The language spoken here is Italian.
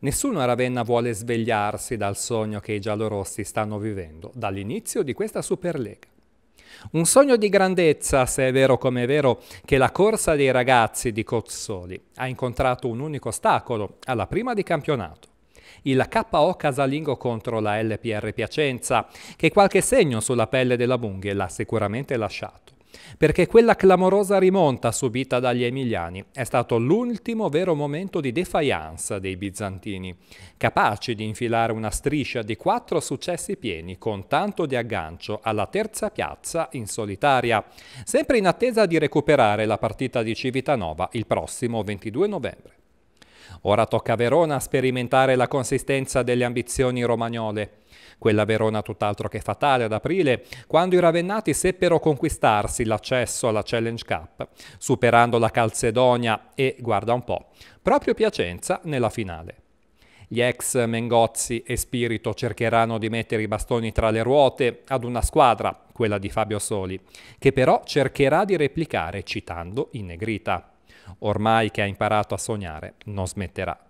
Nessuno a Ravenna vuole svegliarsi dal sogno che i giallorossi stanno vivendo dall'inizio di questa Superlega. Un sogno di grandezza, se è vero come è vero, che la corsa dei ragazzi di Cozzoli ha incontrato un unico ostacolo alla prima di campionato. Il KO casalingo contro la LPR Piacenza, che qualche segno sulla pelle della Munghe l'ha sicuramente lasciato perché quella clamorosa rimonta subita dagli Emiliani è stato l'ultimo vero momento di defiance dei bizantini, capaci di infilare una striscia di quattro successi pieni con tanto di aggancio alla terza piazza in solitaria, sempre in attesa di recuperare la partita di Civitanova il prossimo 22 novembre. Ora tocca a Verona sperimentare la consistenza delle ambizioni romagnole. Quella Verona tutt'altro che fatale ad aprile, quando i Ravennati seppero conquistarsi l'accesso alla Challenge Cup, superando la Calcedonia e, guarda un po', proprio Piacenza nella finale. Gli ex Mengozzi e Spirito cercheranno di mettere i bastoni tra le ruote ad una squadra, quella di Fabio Soli, che però cercherà di replicare citando in negrita. Ormai che ha imparato a sognare, non smetterà.